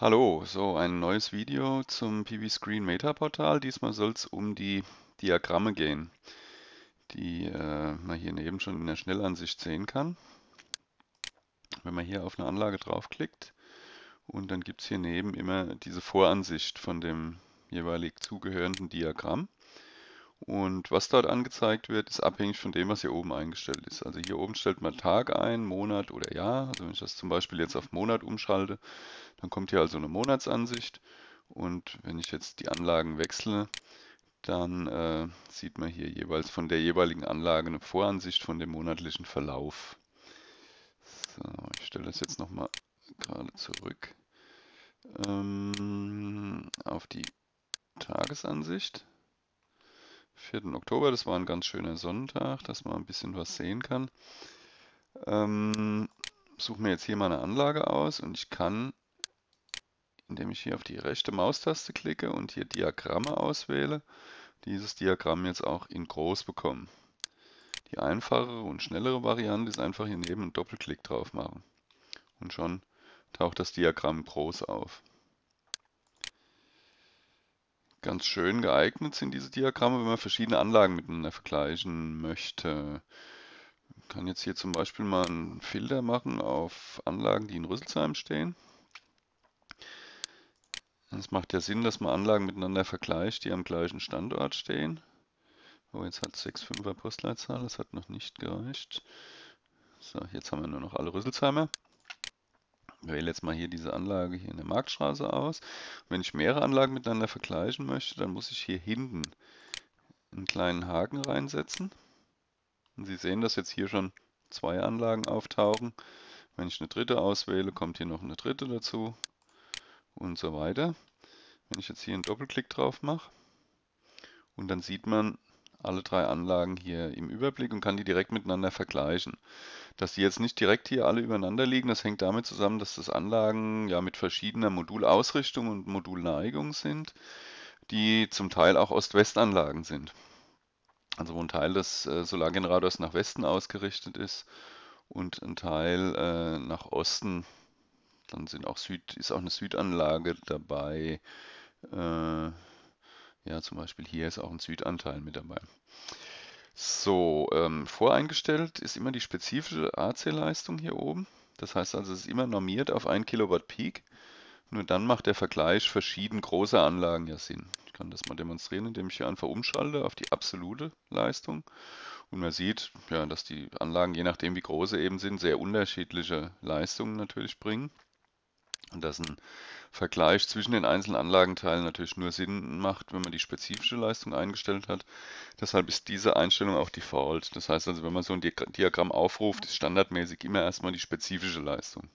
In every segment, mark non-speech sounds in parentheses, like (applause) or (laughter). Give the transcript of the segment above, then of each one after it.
Hallo, so ein neues Video zum PV-Screen Meta-Portal. Diesmal soll es um die Diagramme gehen, die äh, man hier neben schon in der Schnellansicht sehen kann. Wenn man hier auf eine Anlage draufklickt und dann gibt es hier neben immer diese Voransicht von dem jeweilig zugehörenden Diagramm. Und was dort angezeigt wird, ist abhängig von dem, was hier oben eingestellt ist. Also hier oben stellt man Tag ein, Monat oder Jahr. Also wenn ich das zum Beispiel jetzt auf Monat umschalte, dann kommt hier also eine Monatsansicht. Und wenn ich jetzt die Anlagen wechsle, dann äh, sieht man hier jeweils von der jeweiligen Anlage eine Voransicht von dem monatlichen Verlauf. So, ich stelle das jetzt nochmal gerade zurück ähm, auf die Tagesansicht. 4. Oktober. Das war ein ganz schöner Sonntag, dass man ein bisschen was sehen kann. Ähm, suche mir jetzt hier meine Anlage aus und ich kann, indem ich hier auf die rechte Maustaste klicke und hier Diagramme auswähle, dieses Diagramm jetzt auch in groß bekommen. Die einfachere und schnellere Variante ist einfach hier neben einen Doppelklick drauf machen. Und schon taucht das Diagramm groß auf ganz schön geeignet sind diese Diagramme, wenn man verschiedene Anlagen miteinander vergleichen möchte. Man kann jetzt hier zum Beispiel mal einen Filter machen auf Anlagen, die in Rüsselsheim stehen. Es macht ja Sinn, dass man Anlagen miteinander vergleicht, die am gleichen Standort stehen. Oh, jetzt hat 6,5er Postleitzahl, das hat noch nicht gereicht. So, jetzt haben wir nur noch alle Rüsselsheimer. Ich wähle jetzt mal hier diese Anlage hier in der Marktstraße aus. Wenn ich mehrere Anlagen miteinander vergleichen möchte, dann muss ich hier hinten einen kleinen Haken reinsetzen. Und Sie sehen, dass jetzt hier schon zwei Anlagen auftauchen. Wenn ich eine dritte auswähle, kommt hier noch eine dritte dazu und so weiter. Wenn ich jetzt hier einen Doppelklick drauf mache und dann sieht man, alle drei Anlagen hier im Überblick und kann die direkt miteinander vergleichen. Dass die jetzt nicht direkt hier alle übereinander liegen, das hängt damit zusammen, dass das Anlagen ja mit verschiedener Modulausrichtung und Modulneigung sind, die zum Teil auch Ost-West-Anlagen sind. Also wo ein Teil des äh, Solargenerators nach Westen ausgerichtet ist und ein Teil äh, nach Osten. Dann sind auch Süd, ist auch eine Südanlage dabei. Äh, ja, zum Beispiel hier ist auch ein Südanteil mit dabei. So, ähm, voreingestellt ist immer die spezifische AC-Leistung hier oben. Das heißt also, es ist immer normiert auf 1 Kilowatt Peak. Nur dann macht der Vergleich verschieden großer Anlagen ja Sinn. Ich kann das mal demonstrieren, indem ich hier einfach umschalte auf die absolute Leistung. Und man sieht, ja, dass die Anlagen, je nachdem wie groß sie eben sind, sehr unterschiedliche Leistungen natürlich bringen. Und dass ein Vergleich zwischen den einzelnen Anlagenteilen natürlich nur Sinn macht, wenn man die spezifische Leistung eingestellt hat. Deshalb ist diese Einstellung auch default. Das heißt also, wenn man so ein Diagramm aufruft, ist standardmäßig immer erstmal die spezifische Leistung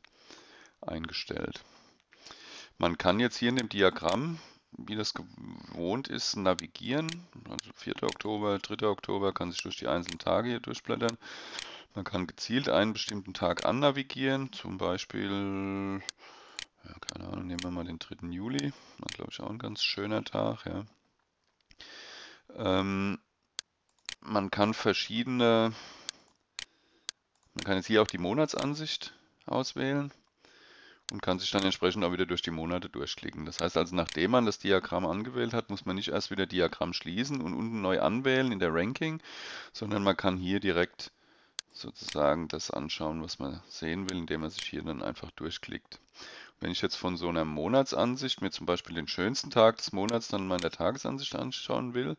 eingestellt. Man kann jetzt hier in dem Diagramm, wie das gewohnt ist, navigieren. Also 4. Oktober, 3. Oktober kann sich durch die einzelnen Tage hier durchblättern. Man kann gezielt einen bestimmten Tag annavigieren, zum Beispiel ja, keine Ahnung, nehmen wir mal den 3. Juli. War, glaube ich, auch ein ganz schöner Tag, ja. Ähm, man kann verschiedene, man kann jetzt hier auch die Monatsansicht auswählen und kann sich dann entsprechend auch wieder durch die Monate durchklicken. Das heißt also, nachdem man das Diagramm angewählt hat, muss man nicht erst wieder Diagramm schließen und unten neu anwählen in der Ranking, sondern man kann hier direkt sozusagen das anschauen, was man sehen will, indem man sich hier dann einfach durchklickt. Wenn ich jetzt von so einer Monatsansicht mir zum Beispiel den schönsten Tag des Monats dann in meiner Tagesansicht anschauen will,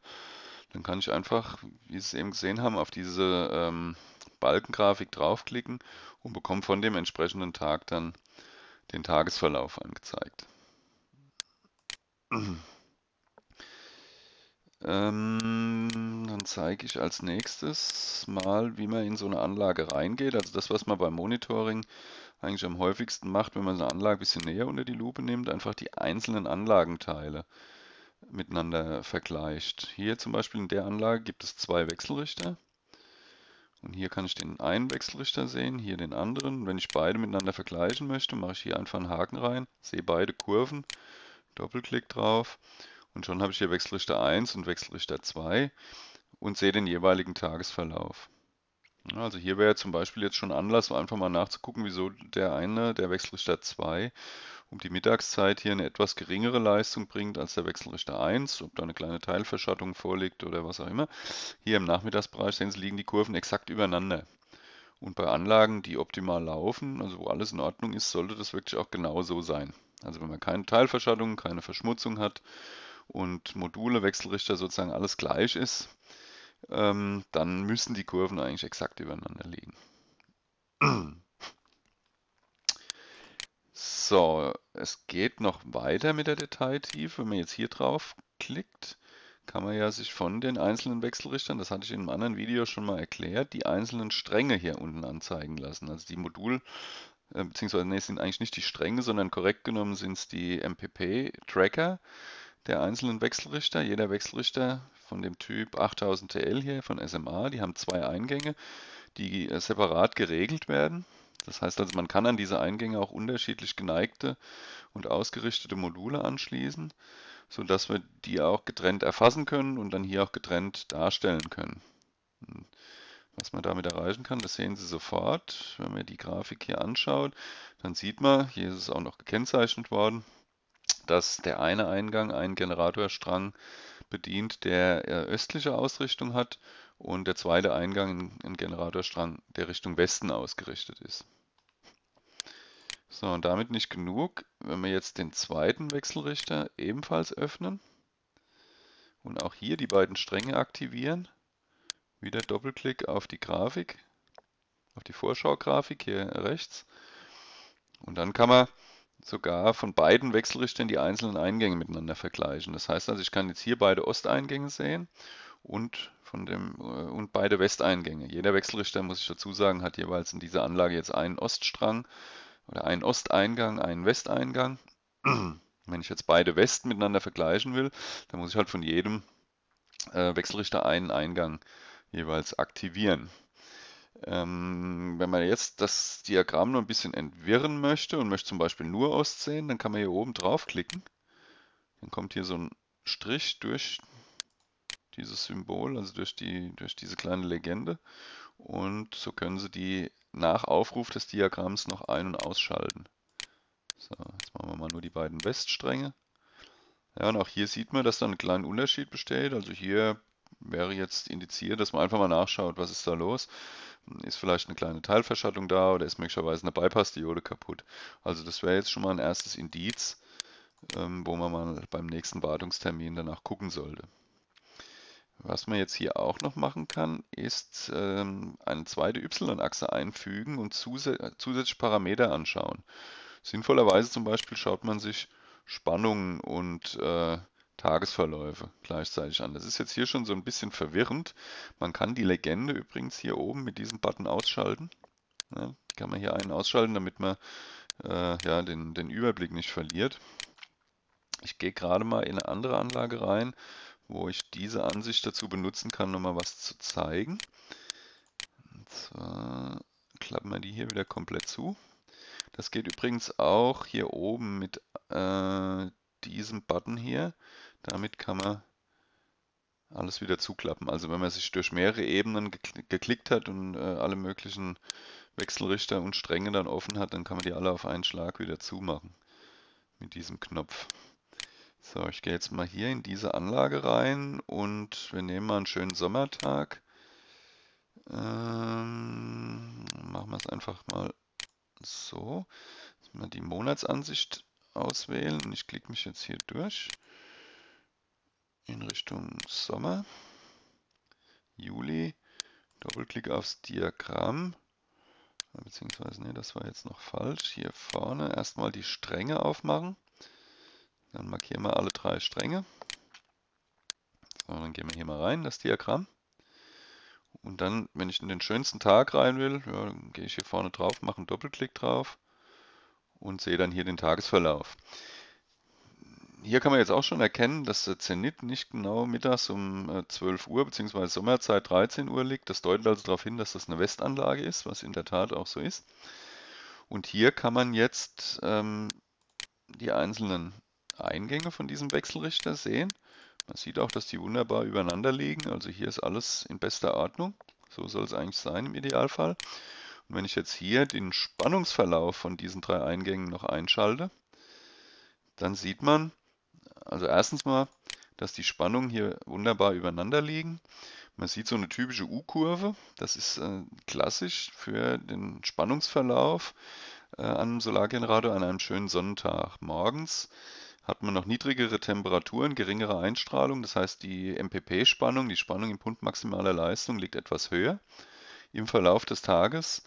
dann kann ich einfach, wie Sie es eben gesehen haben, auf diese ähm, Balkengrafik draufklicken und bekomme von dem entsprechenden Tag dann den Tagesverlauf angezeigt. (clears throat) Ähm, dann zeige ich als nächstes mal, wie man in so eine Anlage reingeht. Also das, was man beim Monitoring eigentlich am häufigsten macht, wenn man eine Anlage ein bisschen näher unter die Lupe nimmt, einfach die einzelnen Anlagenteile miteinander vergleicht. Hier zum Beispiel in der Anlage gibt es zwei Wechselrichter. Und hier kann ich den einen Wechselrichter sehen, hier den anderen. Wenn ich beide miteinander vergleichen möchte, mache ich hier einfach einen Haken rein, sehe beide Kurven, Doppelklick drauf und schon habe ich hier Wechselrichter 1 und Wechselrichter 2 und sehe den jeweiligen Tagesverlauf. Also hier wäre zum Beispiel jetzt schon Anlass, einfach mal nachzugucken, wieso der eine, der Wechselrichter 2, um die Mittagszeit hier eine etwas geringere Leistung bringt als der Wechselrichter 1, ob da eine kleine Teilverschattung vorliegt oder was auch immer. Hier im Nachmittagsbereich sehen Sie, liegen die Kurven exakt übereinander. Und bei Anlagen, die optimal laufen, also wo alles in Ordnung ist, sollte das wirklich auch genau so sein. Also wenn man keine Teilverschattung, keine Verschmutzung hat und Module, Wechselrichter sozusagen alles gleich ist, ähm, dann müssen die Kurven eigentlich exakt übereinander liegen. (clears throat) So, es geht noch weiter mit der Detailtiefe. Wenn man jetzt hier drauf klickt, kann man ja sich von den einzelnen Wechselrichtern, das hatte ich in einem anderen Video schon mal erklärt, die einzelnen Stränge hier unten anzeigen lassen. Also die Modul, äh, beziehungsweise nee, sind eigentlich nicht die Stränge, sondern korrekt genommen sind es die MPP-Tracker der einzelnen Wechselrichter. Jeder Wechselrichter von dem Typ 8000 TL hier von SMA. Die haben zwei Eingänge, die äh, separat geregelt werden. Das heißt also, man kann an diese Eingänge auch unterschiedlich geneigte und ausgerichtete Module anschließen, sodass wir die auch getrennt erfassen können und dann hier auch getrennt darstellen können. Hm. Was man damit erreichen kann, das sehen Sie sofort. Wenn man die Grafik hier anschaut, dann sieht man, hier ist es auch noch gekennzeichnet worden, dass der eine Eingang einen Generatorstrang bedient, der östliche Ausrichtung hat und der zweite Eingang in Generatorstrang, der Richtung Westen ausgerichtet ist. So, und damit nicht genug, wenn wir jetzt den zweiten Wechselrichter ebenfalls öffnen und auch hier die beiden Stränge aktivieren, wieder Doppelklick auf die Grafik, auf die Vorschaugrafik hier rechts und dann kann man sogar von beiden Wechselrichtern die einzelnen Eingänge miteinander vergleichen. Das heißt also, ich kann jetzt hier beide Osteingänge sehen und von dem äh, und beide Westeingänge. Jeder Wechselrichter, muss ich dazu sagen, hat jeweils in dieser Anlage jetzt einen Oststrang oder einen Osteingang, einen Westeingang. (clears throat) Wenn ich jetzt beide Westen miteinander vergleichen will, dann muss ich halt von jedem äh, Wechselrichter einen Eingang jeweils aktivieren. Ähm, wenn man jetzt das Diagramm noch ein bisschen entwirren möchte und möchte zum Beispiel nur Ostseen, dann kann man hier oben draufklicken. Dann kommt hier so ein Strich durch dieses Symbol, also durch, die, durch diese kleine Legende. Und so können Sie die nach Aufruf des Diagramms noch ein- und ausschalten. So, jetzt machen wir mal nur die beiden Weststränge. Ja, und auch hier sieht man, dass da ein kleiner Unterschied besteht. Also hier wäre jetzt indiziert, dass man einfach mal nachschaut, was ist da los. Ist vielleicht eine kleine Teilverschattung da oder ist möglicherweise eine Bypassdiode kaputt. Also das wäre jetzt schon mal ein erstes Indiz, ähm, wo man mal beim nächsten Wartungstermin danach gucken sollte. Was man jetzt hier auch noch machen kann, ist ähm, eine zweite Y-Achse einfügen und zusä zusätzliche Parameter anschauen. Sinnvollerweise zum Beispiel schaut man sich Spannungen und äh, Tagesverläufe gleichzeitig an. Das ist jetzt hier schon so ein bisschen verwirrend. Man kann die Legende übrigens hier oben mit diesem Button ausschalten. Ja, kann man hier einen ausschalten, damit man äh, ja, den, den Überblick nicht verliert. Ich gehe gerade mal in eine andere Anlage rein, wo ich diese Ansicht dazu benutzen kann, nochmal was zu zeigen. Und zwar klappen wir die hier wieder komplett zu. Das geht übrigens auch hier oben mit äh, diesem Button hier. Damit kann man alles wieder zuklappen. Also wenn man sich durch mehrere Ebenen geklickt hat und äh, alle möglichen Wechselrichter und Stränge dann offen hat, dann kann man die alle auf einen Schlag wieder zumachen mit diesem Knopf. So, ich gehe jetzt mal hier in diese Anlage rein und wir nehmen mal einen schönen Sommertag. Ähm, machen wir es einfach mal so. Mal die Monatsansicht auswählen und ich klicke mich jetzt hier durch in Richtung Sommer, Juli. Doppelklick aufs Diagramm, ah, beziehungsweise, ne, das war jetzt noch falsch. Hier vorne erstmal die Stränge aufmachen. Dann markieren wir alle drei Stränge. So, dann gehen wir hier mal rein, das Diagramm. Und dann, wenn ich in den schönsten Tag rein will, ja, dann gehe ich hier vorne drauf, mache einen Doppelklick drauf und sehe dann hier den Tagesverlauf hier kann man jetzt auch schon erkennen, dass der Zenit nicht genau mittags um 12 äh, Uhr bzw. Sommerzeit 13 Uhr liegt. Das deutet also darauf hin, dass das eine Westanlage ist, was in der Tat auch so ist. Und hier kann man jetzt ähm, die einzelnen Eingänge von diesem Wechselrichter sehen. Man sieht auch, dass die wunderbar übereinander liegen. Also hier ist alles in bester Ordnung. So soll es eigentlich sein im Idealfall. Und wenn ich jetzt hier den Spannungsverlauf von diesen drei Eingängen noch einschalte, dann sieht man, also erstens mal, dass die Spannungen hier wunderbar übereinander liegen. Man sieht so eine typische U-Kurve. Das ist äh, klassisch für den Spannungsverlauf äh, an einem Solargenerator an einem schönen Sonnentag. Morgens hat man noch niedrigere Temperaturen, geringere Einstrahlung. Das heißt, die MPP-Spannung, die Spannung im Punkt maximaler Leistung liegt etwas höher. Im Verlauf des Tages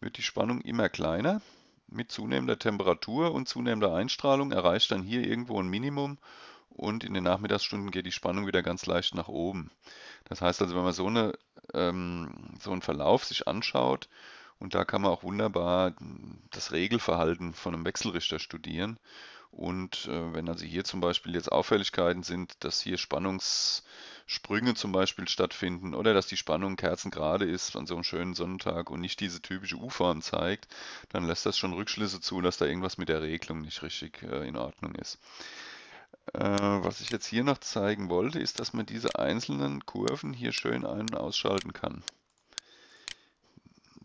wird die Spannung immer kleiner mit zunehmender Temperatur und zunehmender Einstrahlung erreicht dann hier irgendwo ein Minimum und in den Nachmittagsstunden geht die Spannung wieder ganz leicht nach oben. Das heißt also, wenn man so, eine, ähm, so einen Verlauf sich anschaut, und da kann man auch wunderbar das Regelverhalten von einem Wechselrichter studieren. Und äh, wenn also hier zum Beispiel jetzt Auffälligkeiten sind, dass hier Spannungssprünge zum Beispiel stattfinden oder dass die Spannung kerzengerade ist an so einem schönen Sonntag und nicht diese typische U-Form zeigt, dann lässt das schon Rückschlüsse zu, dass da irgendwas mit der Regelung nicht richtig äh, in Ordnung ist. Äh, was ich jetzt hier noch zeigen wollte, ist, dass man diese einzelnen Kurven hier schön ein- und ausschalten kann.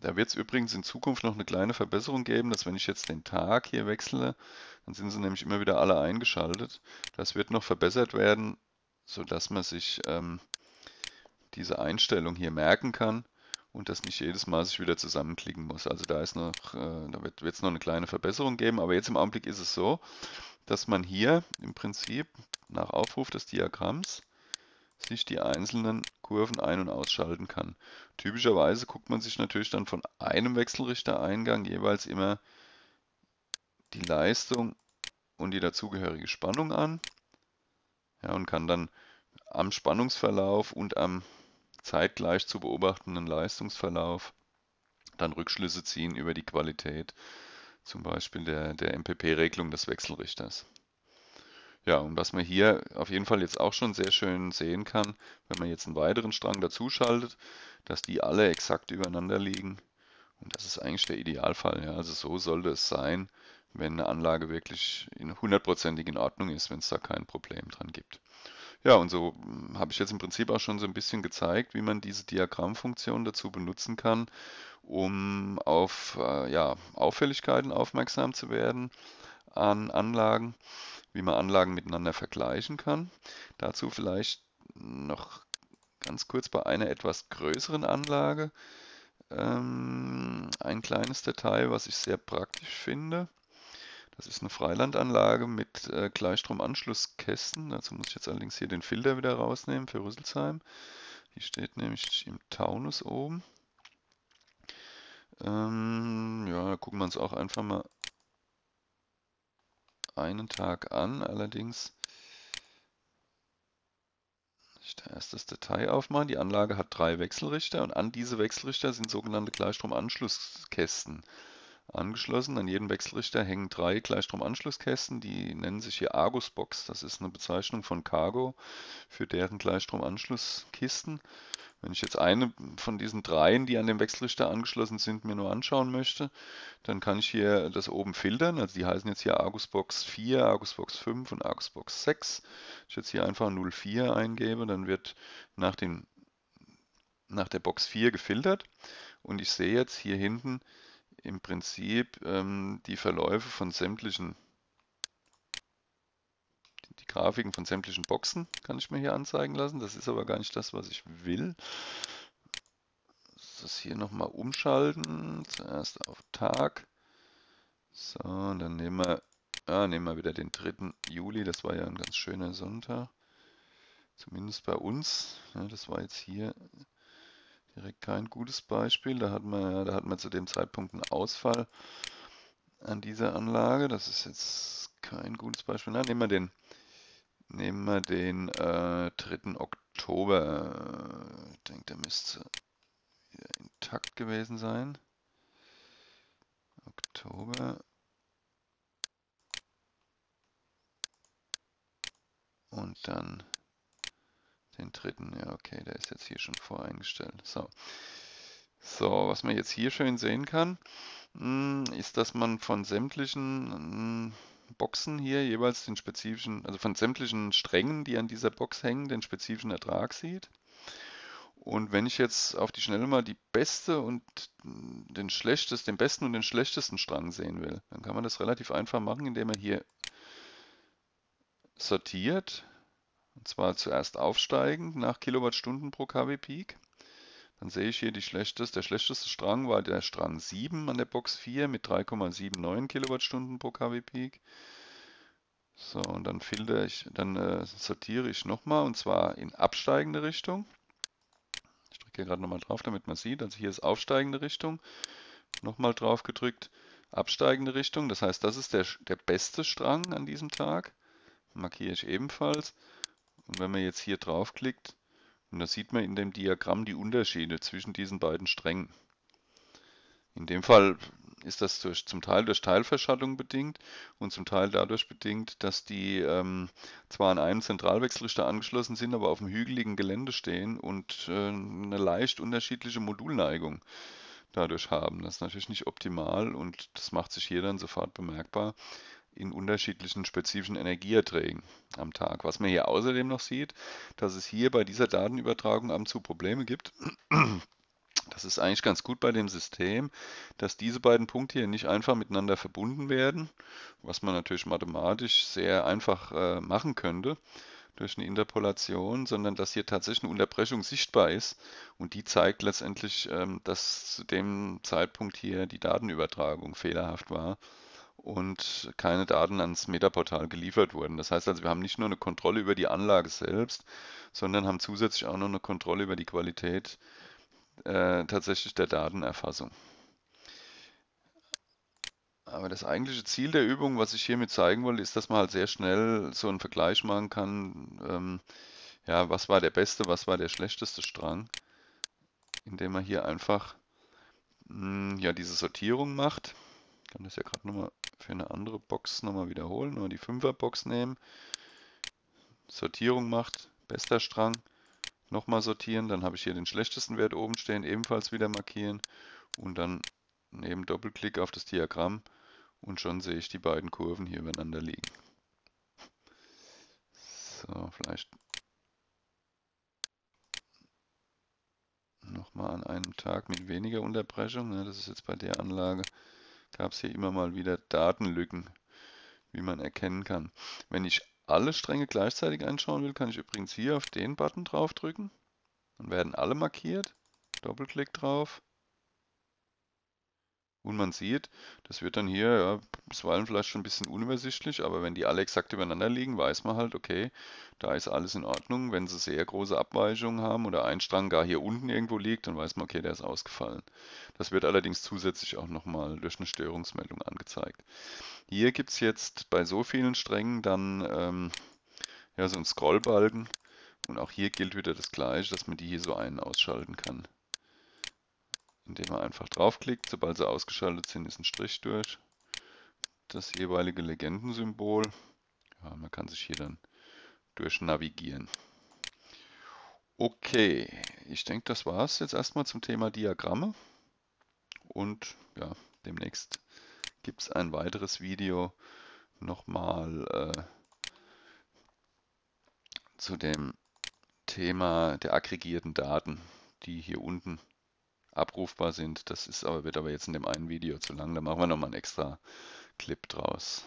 Da wird es übrigens in Zukunft noch eine kleine Verbesserung geben, dass wenn ich jetzt den Tag hier wechsle, dann sind sie nämlich immer wieder alle eingeschaltet. Das wird noch verbessert werden, sodass man sich ähm, diese Einstellung hier merken kann und das nicht jedes Mal sich wieder zusammenklicken muss. Also da ist noch, äh, da wird es noch eine kleine Verbesserung geben, aber jetzt im Augenblick ist es so, dass man hier im Prinzip nach Aufruf des Diagramms sich die einzelnen Kurven ein- und ausschalten kann. Typischerweise guckt man sich natürlich dann von einem Wechselrichtereingang jeweils immer die Leistung und die dazugehörige Spannung an ja, und kann dann am Spannungsverlauf und am zeitgleich zu beobachtenden Leistungsverlauf dann Rückschlüsse ziehen über die Qualität zum Beispiel der, der MPP-Regelung des Wechselrichters. Ja, und was man hier auf jeden Fall jetzt auch schon sehr schön sehen kann, wenn man jetzt einen weiteren Strang dazu schaltet, dass die alle exakt übereinander liegen. Und das ist eigentlich der Idealfall. Ja. Also so sollte es sein, wenn eine Anlage wirklich in hundertprozentig in Ordnung ist, wenn es da kein Problem dran gibt. Ja, und so hm, habe ich jetzt im Prinzip auch schon so ein bisschen gezeigt, wie man diese Diagrammfunktion dazu benutzen kann, um auf äh, ja, Auffälligkeiten aufmerksam zu werden an Anlagen, wie man Anlagen miteinander vergleichen kann. Dazu vielleicht noch ganz kurz bei einer etwas größeren Anlage ähm, ein kleines Detail, was ich sehr praktisch finde. Das ist eine Freilandanlage mit äh, Gleichstromanschlusskästen. Dazu muss ich jetzt allerdings hier den Filter wieder rausnehmen für Rüsselsheim. Hier steht nämlich im Taunus oben. Ähm, ja, gucken wir uns auch einfach mal einen Tag an, allerdings ich da erst das Detail aufmachen. Die Anlage hat drei Wechselrichter und an diese Wechselrichter sind sogenannte Gleichstromanschlusskästen angeschlossen. An jedem Wechselrichter hängen drei Gleichstromanschlusskästen, die nennen sich hier Argus-Box. Das ist eine Bezeichnung von Cargo für deren Gleichstromanschlusskisten. Wenn ich jetzt eine von diesen dreien, die an dem Wechselrichter angeschlossen sind, mir nur anschauen möchte, dann kann ich hier das oben filtern. Also die heißen jetzt hier Argusbox 4, Argusbox 5 und Argusbox 6. Wenn ich jetzt hier einfach 04 eingebe, dann wird nach, dem, nach der Box 4 gefiltert. Und ich sehe jetzt hier hinten im Prinzip ähm, die Verläufe von sämtlichen die Grafiken von sämtlichen Boxen kann ich mir hier anzeigen lassen. Das ist aber gar nicht das, was ich will. Das hier nochmal umschalten. Zuerst auf Tag. So, und dann nehmen wir, ah, nehmen wir wieder den 3. Juli. Das war ja ein ganz schöner Sonntag. Zumindest bei uns. Ja, das war jetzt hier direkt kein gutes Beispiel. Da hatten wir, da hatten wir zu dem Zeitpunkt einen Ausfall an dieser Anlage. Das ist jetzt kein gutes Beispiel. Na, nehmen wir den Nehmen wir den äh, 3. Oktober. Ich denke, der müsste wieder intakt gewesen sein. Oktober. Und dann den dritten. Ja, okay, der ist jetzt hier schon voreingestellt. So. So, was man jetzt hier schön sehen kann, hm, ist, dass man von sämtlichen hm, Boxen hier jeweils den spezifischen, also von sämtlichen Strängen, die an dieser Box hängen, den spezifischen Ertrag sieht. Und wenn ich jetzt auf die Schnelle mal die beste und den schlechtesten, den besten und den schlechtesten Strang sehen will, dann kann man das relativ einfach machen, indem man hier sortiert. Und zwar zuerst aufsteigend nach Kilowattstunden pro kW Peak. Dann sehe ich hier die schlechteste. Der schlechteste Strang war der Strang 7 an der Box 4 mit 3,79 Kilowattstunden pro kW Peak. So, und dann filter ich, dann äh, sortiere ich nochmal und zwar in absteigende Richtung. Ich drücke hier gerade nochmal drauf, damit man sieht. Also hier ist aufsteigende Richtung. Nochmal drauf gedrückt, absteigende Richtung. Das heißt, das ist der, der beste Strang an diesem Tag. Markiere ich ebenfalls. Und wenn man jetzt hier draufklickt, und da sieht man in dem Diagramm die Unterschiede zwischen diesen beiden Strängen. In dem Fall ist das durch, zum Teil durch Teilverschattung bedingt und zum Teil dadurch bedingt, dass die ähm, zwar an einem Zentralwechselrichter angeschlossen sind, aber auf dem hügeligen Gelände stehen und äh, eine leicht unterschiedliche Modulneigung dadurch haben. Das ist natürlich nicht optimal und das macht sich hier dann sofort bemerkbar, in unterschiedlichen spezifischen Energieerträgen am Tag. Was man hier außerdem noch sieht, dass es hier bei dieser Datenübertragung am zu Probleme gibt. Das ist eigentlich ganz gut bei dem System, dass diese beiden Punkte hier nicht einfach miteinander verbunden werden, was man natürlich mathematisch sehr einfach äh, machen könnte durch eine Interpolation, sondern dass hier tatsächlich eine Unterbrechung sichtbar ist und die zeigt letztendlich, ähm, dass zu dem Zeitpunkt hier die Datenübertragung fehlerhaft war und keine Daten ans Metaportal geliefert wurden. Das heißt also, wir haben nicht nur eine Kontrolle über die Anlage selbst, sondern haben zusätzlich auch noch eine Kontrolle über die Qualität äh, tatsächlich der Datenerfassung. Aber das eigentliche Ziel der Übung, was ich hiermit zeigen wollte, ist, dass man halt sehr schnell so einen Vergleich machen kann, ähm, ja, was war der beste, was war der schlechteste Strang, indem man hier einfach mh, mm, ja diese Sortierung macht. Ich kann das ja gerade nochmal für eine andere Box nochmal wiederholen, nur die 5er Box nehmen, Sortierung macht, bester Strang, nochmal sortieren, dann habe ich hier den schlechtesten Wert oben stehen, ebenfalls wieder markieren und dann neben Doppelklick auf das Diagramm und schon sehe ich die beiden Kurven hier übereinander liegen. So, vielleicht nochmal an einem Tag mit weniger Unterbrechung. Ne, das ist jetzt bei der Anlage gab es hier immer mal wieder Datenlücken, wie man erkennen kann. Wenn ich alle Stränge gleichzeitig anschauen will, kann ich übrigens hier auf den Button drauf drücken. Dann werden alle markiert. Doppelklick drauf. Und man sieht, das wird dann hier ja, bisweilen vielleicht schon ein bisschen unübersichtlich, aber wenn die alle exakt übereinander liegen, weiß man halt, okay, da ist alles in Ordnung. Wenn sie sehr große Abweichungen haben oder ein Strang gar hier unten irgendwo liegt, dann weiß man, okay, der ist ausgefallen. Das wird allerdings zusätzlich auch nochmal durch eine Störungsmeldung angezeigt. Hier gibt es jetzt bei so vielen Strängen dann ähm, ja, so einen Scrollbalken und auch hier gilt wieder das gleiche, dass man die hier so einen ausschalten kann indem man einfach draufklickt. Sobald sie ausgeschaltet sind, ist ein Strich durch. Das jeweilige Legendensymbol. Ja, man kann sich hier dann durch navigieren. Okay, ich denke, das war es jetzt erstmal zum Thema Diagramme. Und ja, demnächst gibt es ein weiteres Video nochmal äh, zu dem Thema der aggregierten Daten, die hier unten abrufbar sind. Das ist aber, wird aber jetzt in dem einen Video zu lang. Da machen wir nochmal einen extra Clip draus.